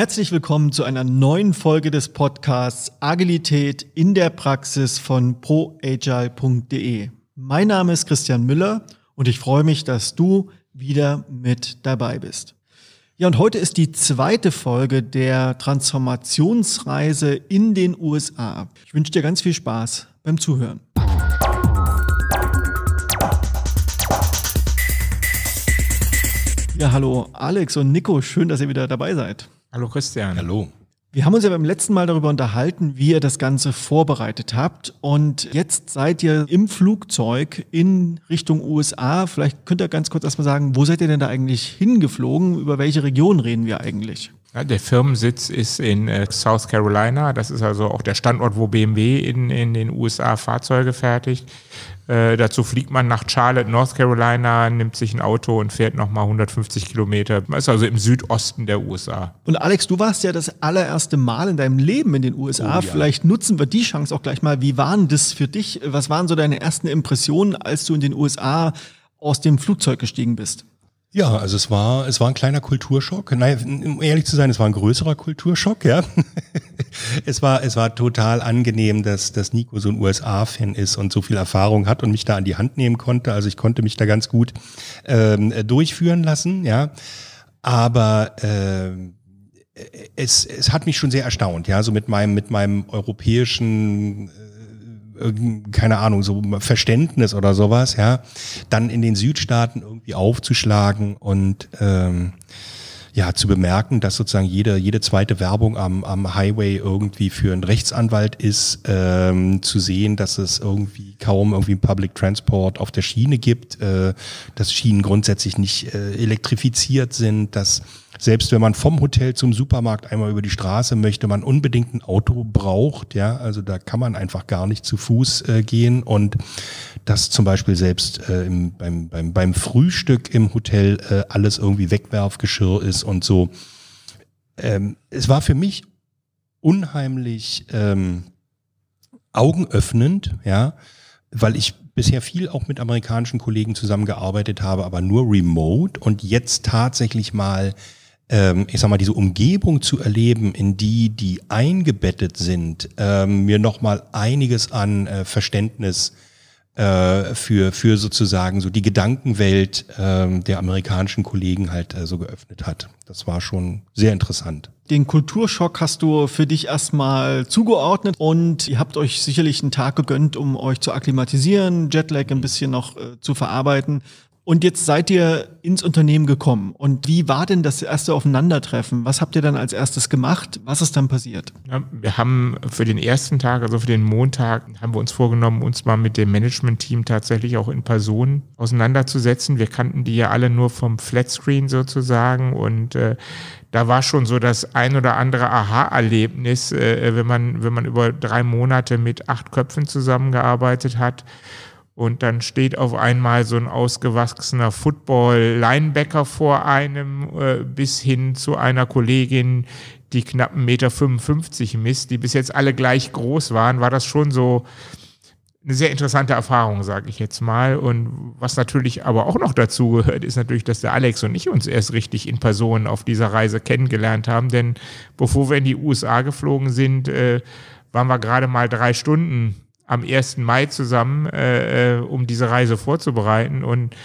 Herzlich willkommen zu einer neuen Folge des Podcasts Agilität in der Praxis von proagile.de. Mein Name ist Christian Müller und ich freue mich, dass du wieder mit dabei bist. Ja, und heute ist die zweite Folge der Transformationsreise in den USA. Ich wünsche dir ganz viel Spaß beim Zuhören. Ja, hallo Alex und Nico, schön, dass ihr wieder dabei seid. Hallo Christian. Hallo. Wir haben uns ja beim letzten Mal darüber unterhalten, wie ihr das Ganze vorbereitet habt. Und jetzt seid ihr im Flugzeug in Richtung USA. Vielleicht könnt ihr ganz kurz erstmal sagen, wo seid ihr denn da eigentlich hingeflogen? Über welche Region reden wir eigentlich? Ja, der Firmensitz ist in äh, South Carolina. Das ist also auch der Standort, wo BMW in, in den USA Fahrzeuge fertigt. Äh, dazu fliegt man nach Charlotte, North Carolina, nimmt sich ein Auto und fährt nochmal 150 Kilometer. Ist also im Südosten der USA. Und Alex, du warst ja das allererste Mal in deinem Leben in den USA. Oh, ja. Vielleicht nutzen wir die Chance auch gleich mal. Wie waren das für dich? Was waren so deine ersten Impressionen, als du in den USA aus dem Flugzeug gestiegen bist? Ja, also es war, es war ein kleiner Kulturschock. Nein, um ehrlich zu sein, es war ein größerer Kulturschock, ja. es war, es war total angenehm, dass, dass Nico so ein USA-Fan ist und so viel Erfahrung hat und mich da an die Hand nehmen konnte. Also ich konnte mich da ganz gut ähm, durchführen lassen, ja. Aber äh, es, es hat mich schon sehr erstaunt, ja, so mit meinem, mit meinem europäischen äh, keine Ahnung, so Verständnis oder sowas, ja, dann in den Südstaaten irgendwie aufzuschlagen und ähm, ja, zu bemerken, dass sozusagen jede, jede zweite Werbung am, am Highway irgendwie für einen Rechtsanwalt ist, ähm, zu sehen, dass es irgendwie kaum irgendwie Public Transport auf der Schiene gibt, äh, dass Schienen grundsätzlich nicht äh, elektrifiziert sind, dass selbst wenn man vom Hotel zum Supermarkt einmal über die Straße möchte, man unbedingt ein Auto braucht, ja, also da kann man einfach gar nicht zu Fuß äh, gehen und das zum Beispiel selbst äh, im, beim, beim, beim Frühstück im Hotel äh, alles irgendwie Wegwerfgeschirr ist und so. Ähm, es war für mich unheimlich ähm, augenöffnend, ja, weil ich bisher viel auch mit amerikanischen Kollegen zusammengearbeitet habe, aber nur remote und jetzt tatsächlich mal ähm, ich sag mal, diese Umgebung zu erleben, in die die eingebettet sind, ähm, mir nochmal einiges an äh, Verständnis äh, für, für sozusagen so die Gedankenwelt äh, der amerikanischen Kollegen halt äh, so geöffnet hat. Das war schon sehr interessant. Den Kulturschock hast du für dich erstmal zugeordnet und ihr habt euch sicherlich einen Tag gegönnt, um euch zu akklimatisieren, Jetlag ein mhm. bisschen noch äh, zu verarbeiten. Und jetzt seid ihr ins Unternehmen gekommen. Und wie war denn das erste Aufeinandertreffen? Was habt ihr dann als erstes gemacht? Was ist dann passiert? Ja, wir haben für den ersten Tag, also für den Montag, haben wir uns vorgenommen, uns mal mit dem Management-Team tatsächlich auch in Person auseinanderzusetzen. Wir kannten die ja alle nur vom Flatscreen sozusagen und äh, da war schon so das ein oder andere Aha-Erlebnis, äh, wenn man wenn man über drei Monate mit acht Köpfen zusammengearbeitet hat und dann steht auf einmal so ein ausgewachsener Football-Linebacker vor einem, äh, bis hin zu einer Kollegin, die knapp 1,55 Meter 55 misst, die bis jetzt alle gleich groß waren, war das schon so eine sehr interessante Erfahrung, sage ich jetzt mal. Und was natürlich aber auch noch dazu gehört, ist natürlich, dass der Alex und ich uns erst richtig in Person auf dieser Reise kennengelernt haben. Denn bevor wir in die USA geflogen sind, äh, waren wir gerade mal drei Stunden am 1. Mai zusammen, äh, äh, um diese Reise vorzubereiten. Und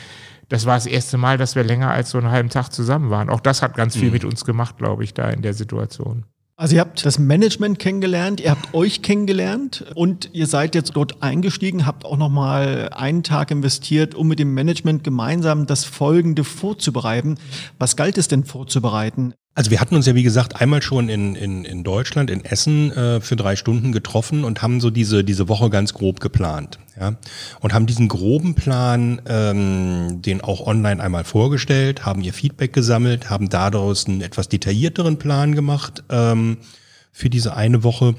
das war das erste Mal, dass wir länger als so einen halben Tag zusammen waren. Auch das hat ganz viel mhm. mit uns gemacht, glaube ich, da in der Situation. Also ihr habt das Management kennengelernt, ihr habt euch kennengelernt und ihr seid jetzt dort eingestiegen, habt auch nochmal einen Tag investiert, um mit dem Management gemeinsam das Folgende vorzubereiten. Was galt es denn vorzubereiten? Also wir hatten uns ja, wie gesagt, einmal schon in, in, in Deutschland, in Essen, äh, für drei Stunden getroffen und haben so diese, diese Woche ganz grob geplant. Ja? Und haben diesen groben Plan, ähm, den auch online einmal vorgestellt, haben ihr Feedback gesammelt, haben daraus einen etwas detaillierteren Plan gemacht ähm, für diese eine Woche.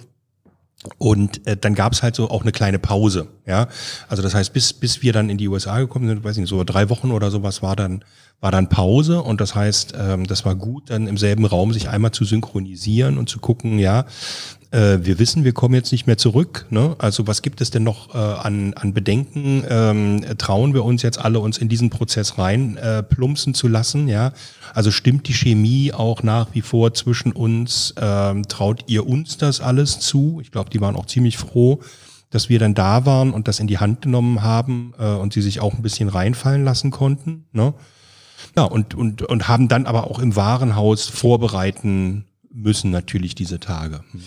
Und äh, dann gab es halt so auch eine kleine Pause. Ja, also das heißt, bis, bis wir dann in die USA gekommen sind, weiß nicht, so drei Wochen oder sowas war dann, war dann Pause und das heißt, ähm, das war gut, dann im selben Raum sich einmal zu synchronisieren und zu gucken, ja, äh, wir wissen, wir kommen jetzt nicht mehr zurück, ne? Also was gibt es denn noch äh, an, an Bedenken? Ähm, trauen wir uns jetzt alle, uns in diesen Prozess rein äh, plumpsen zu lassen, ja? Also stimmt die Chemie auch nach wie vor zwischen uns? Ähm, traut ihr uns das alles zu? Ich glaube, die waren auch ziemlich froh dass wir dann da waren und das in die Hand genommen haben äh, und sie sich auch ein bisschen reinfallen lassen konnten. Ne? Ja, und, und, und haben dann aber auch im Warenhaus vorbereiten müssen, natürlich diese Tage. Mhm.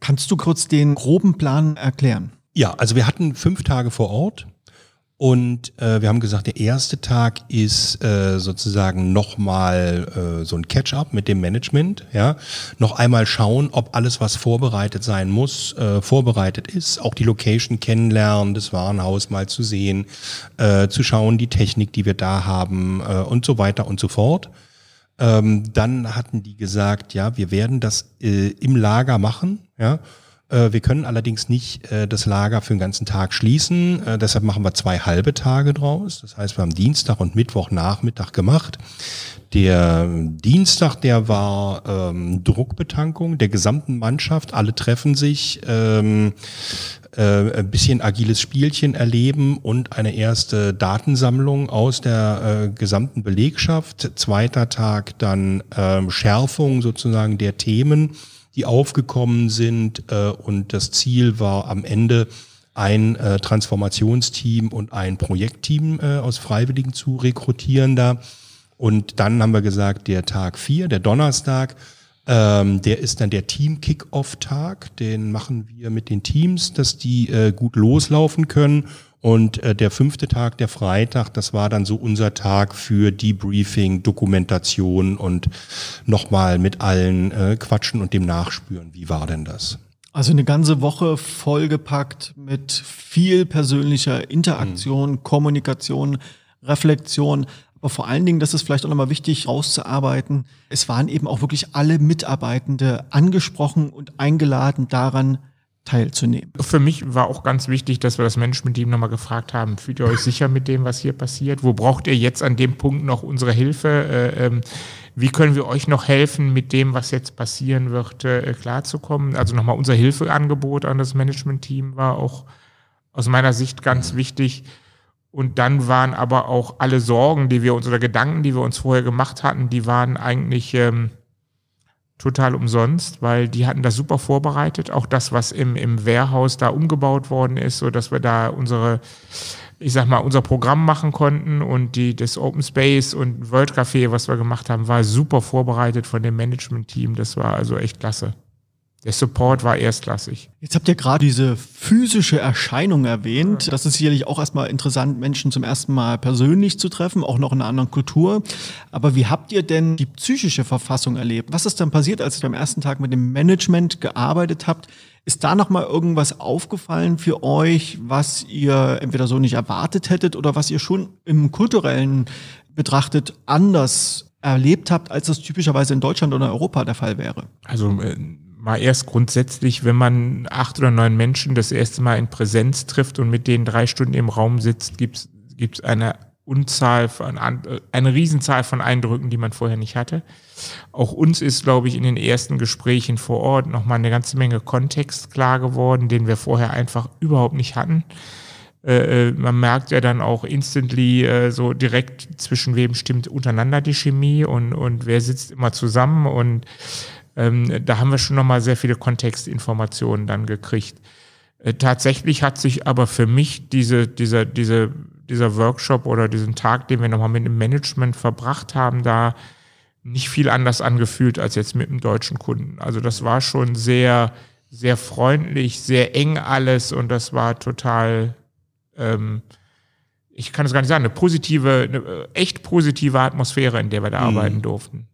Kannst du kurz den groben Plan erklären? Ja, also wir hatten fünf Tage vor Ort und äh, wir haben gesagt, der erste Tag ist äh, sozusagen nochmal äh, so ein Catch-up mit dem Management. Ja, noch einmal schauen, ob alles, was vorbereitet sein muss, äh, vorbereitet ist. Auch die Location kennenlernen, das Warenhaus mal zu sehen, äh, zu schauen, die Technik, die wir da haben äh, und so weiter und so fort. Ähm, dann hatten die gesagt, ja, wir werden das äh, im Lager machen. Ja äh, wir können allerdings nicht äh, das Lager für den ganzen Tag schließen. Äh, deshalb machen wir zwei halbe Tage draus. Das heißt, wir haben Dienstag und Mittwochnachmittag gemacht. Der Dienstag, der war ähm, Druckbetankung der gesamten Mannschaft. Alle treffen sich, ähm, äh, ein bisschen agiles Spielchen erleben und eine erste Datensammlung aus der äh, gesamten Belegschaft. Zweiter Tag dann ähm, Schärfung sozusagen der Themen die aufgekommen sind. Äh, und das Ziel war am Ende ein äh, Transformationsteam und ein Projektteam äh, aus Freiwilligen zu rekrutieren da. Und dann haben wir gesagt, der Tag vier, der Donnerstag, ähm, der ist dann der Team-Kick-Off-Tag. Den machen wir mit den Teams, dass die äh, gut loslaufen können. Und äh, der fünfte Tag, der Freitag, das war dann so unser Tag für Debriefing, Dokumentation und nochmal mit allen äh, quatschen und dem nachspüren. Wie war denn das? Also eine ganze Woche vollgepackt mit viel persönlicher Interaktion, mhm. Kommunikation, Reflexion. Aber vor allen Dingen, das ist vielleicht auch nochmal wichtig rauszuarbeiten, es waren eben auch wirklich alle Mitarbeitende angesprochen und eingeladen daran, teilzunehmen. Für mich war auch ganz wichtig, dass wir das Management-Team nochmal gefragt haben, fühlt ihr euch sicher mit dem, was hier passiert? Wo braucht ihr jetzt an dem Punkt noch unsere Hilfe? Äh, ähm, wie können wir euch noch helfen, mit dem, was jetzt passieren wird, äh, klarzukommen? Also nochmal unser Hilfeangebot an das Management-Team war auch aus meiner Sicht ganz wichtig. Und dann waren aber auch alle Sorgen, die wir uns oder Gedanken, die wir uns vorher gemacht hatten, die waren eigentlich... Ähm, total umsonst, weil die hatten das super vorbereitet. Auch das, was im, im Warehouse da umgebaut worden ist, so dass wir da unsere, ich sag mal, unser Programm machen konnten und die, das Open Space und World Café, was wir gemacht haben, war super vorbereitet von dem Management-Team. Das war also echt klasse. Der Support war erstklassig. Jetzt habt ihr gerade diese physische Erscheinung erwähnt. Das ist sicherlich auch erstmal interessant, Menschen zum ersten Mal persönlich zu treffen, auch noch in einer anderen Kultur. Aber wie habt ihr denn die psychische Verfassung erlebt? Was ist dann passiert, als ihr am ersten Tag mit dem Management gearbeitet habt? Ist da nochmal irgendwas aufgefallen für euch, was ihr entweder so nicht erwartet hättet oder was ihr schon im kulturellen betrachtet anders erlebt habt, als das typischerweise in Deutschland oder Europa der Fall wäre? Also äh, mal erst grundsätzlich, wenn man acht oder neun Menschen das erste Mal in Präsenz trifft und mit denen drei Stunden im Raum sitzt, gibt es eine Unzahl von, eine Riesenzahl von Eindrücken, die man vorher nicht hatte. Auch uns ist, glaube ich, in den ersten Gesprächen vor Ort nochmal eine ganze Menge Kontext klar geworden, den wir vorher einfach überhaupt nicht hatten. Äh, äh, man merkt ja dann auch instantly äh, so direkt zwischen wem stimmt untereinander die Chemie und, und wer sitzt immer zusammen und ähm, da haben wir schon nochmal sehr viele Kontextinformationen dann gekriegt. Äh, tatsächlich hat sich aber für mich diese, dieser, diese, dieser Workshop oder diesen Tag, den wir nochmal mit dem Management verbracht haben, da nicht viel anders angefühlt als jetzt mit dem deutschen Kunden. Also das war schon sehr, sehr freundlich, sehr eng alles und das war total, ähm, ich kann es gar nicht sagen, eine positive, eine äh, echt positive Atmosphäre, in der wir da mhm. arbeiten durften.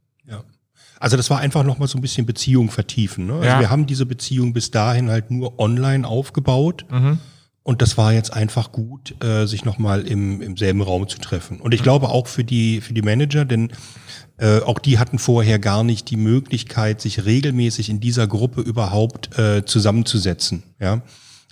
Also das war einfach nochmal so ein bisschen Beziehung vertiefen. Ne? Also ja. wir haben diese Beziehung bis dahin halt nur online aufgebaut. Mhm. Und das war jetzt einfach gut, äh, sich nochmal im, im selben Raum zu treffen. Und ich mhm. glaube auch für die, für die Manager, denn äh, auch die hatten vorher gar nicht die Möglichkeit, sich regelmäßig in dieser Gruppe überhaupt äh, zusammenzusetzen. Ja?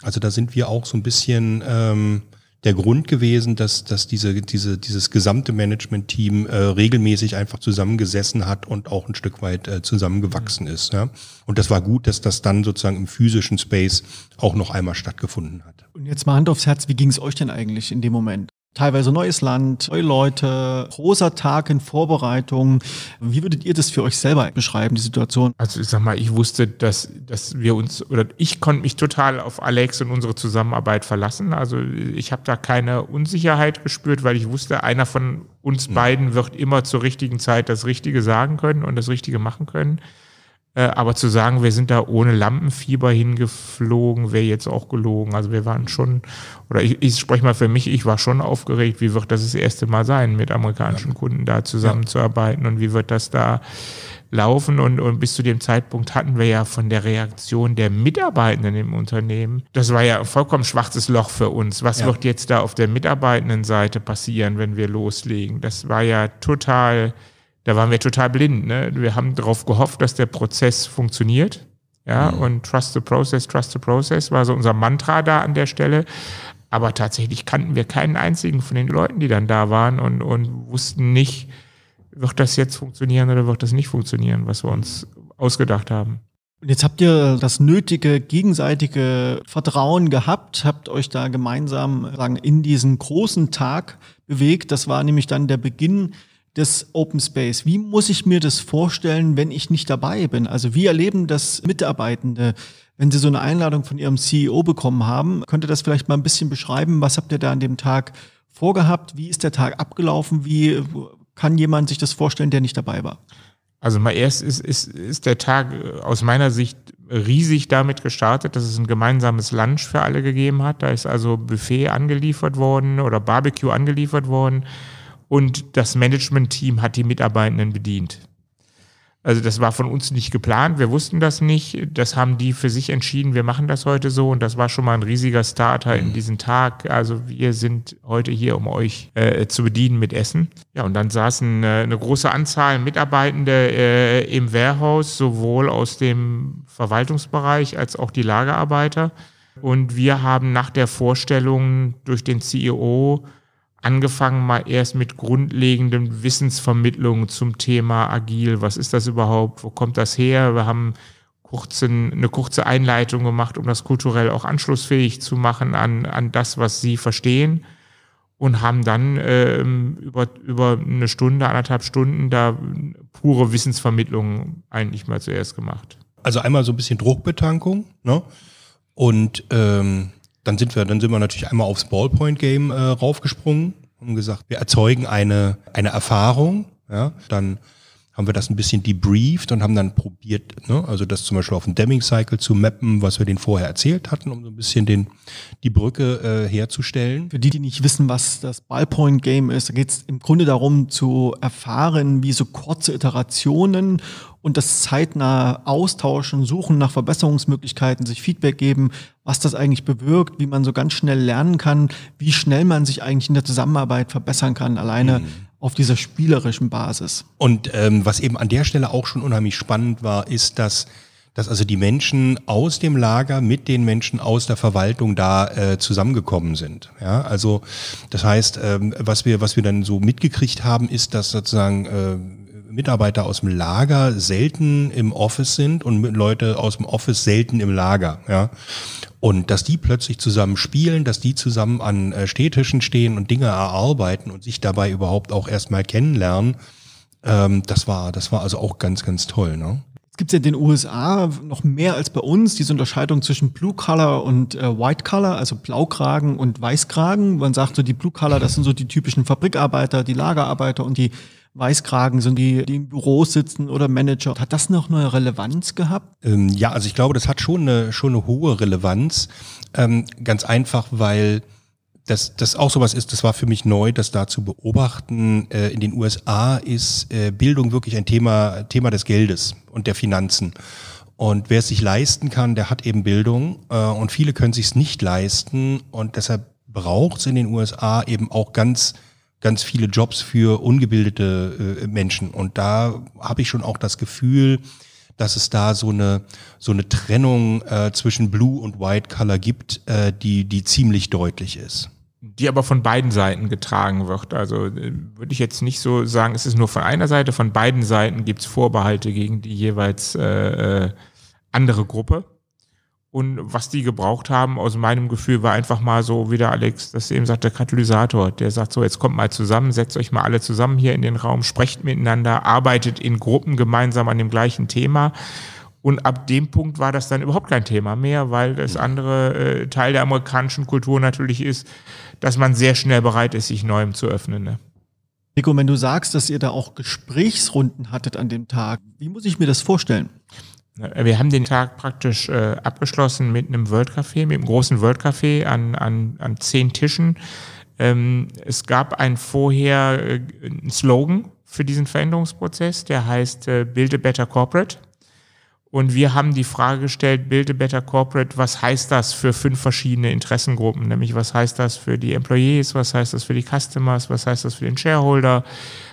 Also da sind wir auch so ein bisschen... Ähm, der Grund gewesen, dass, dass diese, diese, dieses gesamte Management-Team äh, regelmäßig einfach zusammengesessen hat und auch ein Stück weit äh, zusammengewachsen mhm. ist. Ja? Und das war gut, dass das dann sozusagen im physischen Space auch noch einmal stattgefunden hat. Und jetzt mal Hand aufs Herz, wie ging es euch denn eigentlich in dem Moment? teilweise neues Land, neue Leute, großer Tag in Vorbereitung. Wie würdet ihr das für euch selber beschreiben, die Situation? Also ich sag mal, ich wusste, dass, dass wir uns oder ich konnte mich total auf Alex und unsere Zusammenarbeit verlassen. Also ich habe da keine Unsicherheit gespürt, weil ich wusste, einer von uns hm. beiden wird immer zur richtigen Zeit das Richtige sagen können und das Richtige machen können. Äh, aber zu sagen, wir sind da ohne Lampenfieber hingeflogen, wäre jetzt auch gelogen. Also wir waren schon, oder ich, ich spreche mal für mich, ich war schon aufgeregt, wie wird das das erste Mal sein, mit amerikanischen ja. Kunden da zusammenzuarbeiten und wie wird das da laufen. Und, und bis zu dem Zeitpunkt hatten wir ja von der Reaktion der Mitarbeitenden im Unternehmen, das war ja ein vollkommen schwarzes Loch für uns. Was ja. wird jetzt da auf der Mitarbeitenden Seite passieren, wenn wir loslegen? Das war ja total da waren wir total blind. Ne? Wir haben darauf gehofft, dass der Prozess funktioniert. Ja, mhm. und Trust the Process, Trust the Process war so unser Mantra da an der Stelle. Aber tatsächlich kannten wir keinen einzigen von den Leuten, die dann da waren und, und wussten nicht, wird das jetzt funktionieren oder wird das nicht funktionieren, was wir uns ausgedacht haben. Und jetzt habt ihr das nötige gegenseitige Vertrauen gehabt, habt euch da gemeinsam sagen, in diesen großen Tag bewegt. Das war nämlich dann der Beginn des Open Space? Wie muss ich mir das vorstellen, wenn ich nicht dabei bin? Also wie erleben das Mitarbeitende, wenn sie so eine Einladung von ihrem CEO bekommen haben? Könnt ihr das vielleicht mal ein bisschen beschreiben? Was habt ihr da an dem Tag vorgehabt? Wie ist der Tag abgelaufen? Wie kann jemand sich das vorstellen, der nicht dabei war? Also mal erst ist, ist, ist der Tag äh, aus meiner Sicht riesig damit gestartet, dass es ein gemeinsames Lunch für alle gegeben hat. Da ist also Buffet angeliefert worden oder Barbecue angeliefert worden und das Management-Team hat die Mitarbeitenden bedient. Also das war von uns nicht geplant, wir wussten das nicht, das haben die für sich entschieden, wir machen das heute so und das war schon mal ein riesiger Starter in mhm. diesem Tag. Also wir sind heute hier, um euch äh, zu bedienen mit Essen. Ja, und dann saßen äh, eine große Anzahl Mitarbeitende äh, im Warehouse, sowohl aus dem Verwaltungsbereich als auch die Lagerarbeiter. Und wir haben nach der Vorstellung durch den CEO angefangen mal erst mit grundlegenden Wissensvermittlungen zum Thema agil. Was ist das überhaupt? Wo kommt das her? Wir haben kurzen, eine kurze Einleitung gemacht, um das kulturell auch anschlussfähig zu machen an, an das, was Sie verstehen. Und haben dann äh, über, über eine Stunde, anderthalb Stunden da pure Wissensvermittlung eigentlich mal zuerst gemacht. Also einmal so ein bisschen Druckbetankung ne? und ähm, dann sind wir, dann sind wir natürlich einmal aufs Ballpoint-Game äh, raufgesprungen und gesagt, wir erzeugen eine, eine Erfahrung, ja, dann haben wir das ein bisschen debrieft und haben dann probiert, ne, also das zum Beispiel auf den Deming-Cycle zu mappen, was wir den vorher erzählt hatten, um so ein bisschen den, die Brücke äh, herzustellen. Für die, die nicht wissen, was das Ballpoint-Game ist, da geht es im Grunde darum zu erfahren, wie so kurze Iterationen und das zeitnah austauschen, suchen nach Verbesserungsmöglichkeiten, sich Feedback geben, was das eigentlich bewirkt, wie man so ganz schnell lernen kann, wie schnell man sich eigentlich in der Zusammenarbeit verbessern kann, alleine. Mhm auf dieser spielerischen Basis. Und ähm, was eben an der Stelle auch schon unheimlich spannend war, ist, dass dass also die Menschen aus dem Lager mit den Menschen aus der Verwaltung da äh, zusammengekommen sind. Ja, also das heißt, ähm, was wir was wir dann so mitgekriegt haben, ist, dass sozusagen äh, Mitarbeiter aus dem Lager selten im Office sind und Leute aus dem Office selten im Lager. Ja? Und dass die plötzlich zusammen spielen, dass die zusammen an äh, Städtischen stehen und Dinge erarbeiten und sich dabei überhaupt auch erstmal kennenlernen, ähm, das war, das war also auch ganz, ganz toll. Ne? Es gibt ja in den USA noch mehr als bei uns diese Unterscheidung zwischen Blue Color und äh, White Color, also Blaukragen und Weißkragen. Man sagt so, die Blue Color, das sind so die typischen Fabrikarbeiter, die Lagerarbeiter und die Weißkragen sind, die, die im Büro sitzen oder Manager. Hat das noch eine Relevanz gehabt? Ähm, ja, also ich glaube, das hat schon eine, schon eine hohe Relevanz. Ähm, ganz einfach, weil das, das auch sowas ist, das war für mich neu, das da zu beobachten. Äh, in den USA ist äh, Bildung wirklich ein Thema, Thema des Geldes und der Finanzen. Und wer es sich leisten kann, der hat eben Bildung äh, und viele können es sich nicht leisten und deshalb braucht es in den USA eben auch ganz ganz viele Jobs für ungebildete äh, Menschen. Und da habe ich schon auch das Gefühl, dass es da so eine so eine Trennung äh, zwischen Blue und White Color gibt, äh, die die ziemlich deutlich ist. Die aber von beiden Seiten getragen wird. Also äh, würde ich jetzt nicht so sagen, es ist nur von einer Seite. Von beiden Seiten gibt es Vorbehalte gegen die jeweils äh, äh andere Gruppe. Und was die gebraucht haben, aus meinem Gefühl, war einfach mal so, wie der Alex das eben sagt, der Katalysator, der sagt so, jetzt kommt mal zusammen, setzt euch mal alle zusammen hier in den Raum, sprecht miteinander, arbeitet in Gruppen gemeinsam an dem gleichen Thema. Und ab dem Punkt war das dann überhaupt kein Thema mehr, weil das mhm. andere äh, Teil der amerikanischen Kultur natürlich ist, dass man sehr schnell bereit ist, sich Neuem zu öffnen. Ne? Nico, wenn du sagst, dass ihr da auch Gesprächsrunden hattet an dem Tag, wie muss ich mir das vorstellen? Äh, wir haben den Tag praktisch äh, abgeschlossen mit einem World Café, mit einem großen World Café an, an, an zehn Tischen. Ähm, es gab ein vorher äh, einen Slogan für diesen Veränderungsprozess, der heißt äh, Build a Better Corporate. Und wir haben die Frage gestellt, Build a Better Corporate, was heißt das für fünf verschiedene Interessengruppen? Nämlich, was heißt das für die Employees, was heißt das für die Customers, was heißt das für den Shareholder,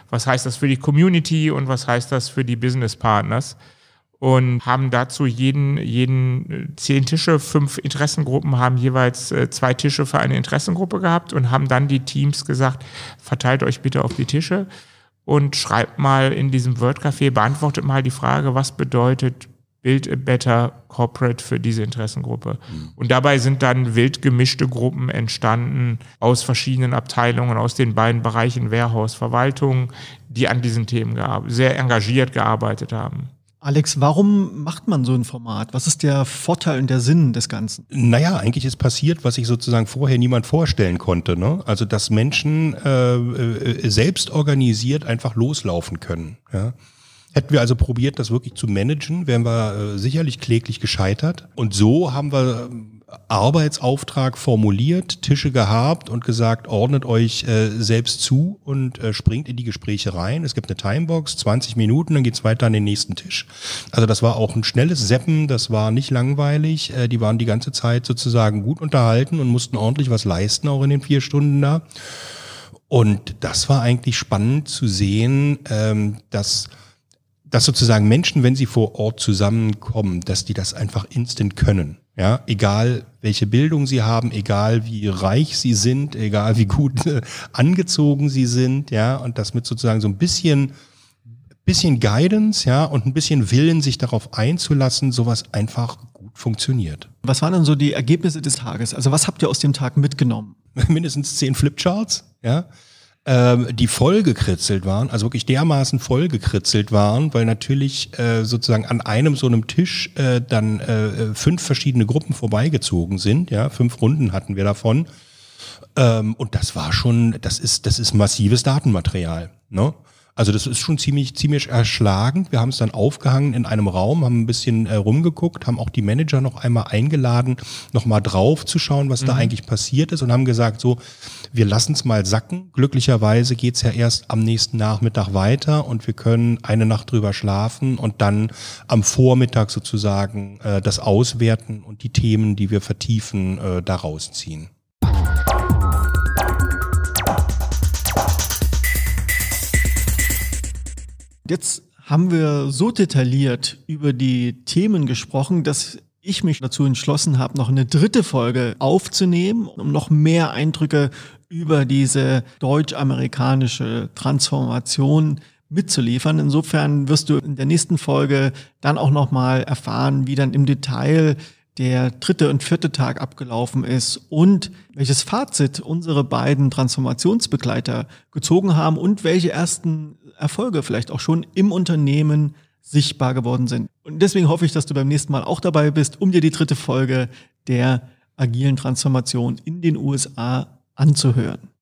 was heißt das für die Community und was heißt das für die Business Partners? und haben dazu jeden, jeden äh, zehn Tische, fünf Interessengruppen haben jeweils äh, zwei Tische für eine Interessengruppe gehabt und haben dann die Teams gesagt, verteilt euch bitte auf die Tische und schreibt mal in diesem Word Café, beantwortet mal die Frage, was bedeutet Build a Better Corporate für diese Interessengruppe. Mhm. Und dabei sind dann wild gemischte Gruppen entstanden aus verschiedenen Abteilungen, aus den beiden Bereichen Warehouse, Verwaltung, die an diesen Themen sehr engagiert gearbeitet haben. Alex, warum macht man so ein Format? Was ist der Vorteil und der Sinn des Ganzen? Naja, eigentlich ist passiert, was sich sozusagen vorher niemand vorstellen konnte. Ne? Also, dass Menschen äh, äh selbst organisiert einfach loslaufen können. Ja? Hätten wir also probiert, das wirklich zu managen, wären wir äh, sicherlich kläglich gescheitert. Und so haben wir Arbeitsauftrag formuliert, Tische gehabt und gesagt, ordnet euch äh, selbst zu und äh, springt in die Gespräche rein. Es gibt eine Timebox, 20 Minuten, dann geht's weiter an den nächsten Tisch. Also das war auch ein schnelles Seppen, das war nicht langweilig. Äh, die waren die ganze Zeit sozusagen gut unterhalten und mussten ordentlich was leisten, auch in den vier Stunden da. Und das war eigentlich spannend zu sehen, ähm, dass dass sozusagen Menschen, wenn sie vor Ort zusammenkommen, dass die das einfach instant können. Ja, egal welche Bildung sie haben, egal wie reich sie sind, egal wie gut äh, angezogen sie sind, ja, und das mit sozusagen so ein bisschen, bisschen Guidance, ja, und ein bisschen Willen, sich darauf einzulassen, sowas einfach gut funktioniert. Was waren dann so die Ergebnisse des Tages? Also was habt ihr aus dem Tag mitgenommen? Mindestens zehn Flipcharts, ja. Ähm, die voll gekritzelt waren, also wirklich dermaßen voll gekritzelt waren, weil natürlich äh, sozusagen an einem so einem Tisch äh, dann äh, fünf verschiedene Gruppen vorbeigezogen sind. Ja, fünf Runden hatten wir davon. Ähm, und das war schon, das ist, das ist massives Datenmaterial. Ne? Also das ist schon ziemlich, ziemlich erschlagend. Wir haben es dann aufgehangen in einem Raum, haben ein bisschen äh, rumgeguckt, haben auch die Manager noch einmal eingeladen, nochmal drauf zu schauen, was mhm. da eigentlich passiert ist und haben gesagt, so, wir lassen es mal sacken. Glücklicherweise geht es ja erst am nächsten Nachmittag weiter und wir können eine Nacht drüber schlafen und dann am Vormittag sozusagen äh, das auswerten und die Themen, die wir vertiefen, äh, daraus ziehen. Jetzt haben wir so detailliert über die Themen gesprochen, dass ich mich dazu entschlossen habe, noch eine dritte Folge aufzunehmen, um noch mehr Eindrücke über diese deutsch-amerikanische Transformation mitzuliefern. Insofern wirst du in der nächsten Folge dann auch noch mal erfahren, wie dann im Detail der dritte und vierte Tag abgelaufen ist und welches Fazit unsere beiden Transformationsbegleiter gezogen haben und welche ersten Erfolge vielleicht auch schon im Unternehmen sichtbar geworden sind. Und deswegen hoffe ich, dass du beim nächsten Mal auch dabei bist, um dir die dritte Folge der agilen Transformation in den USA anzuhören.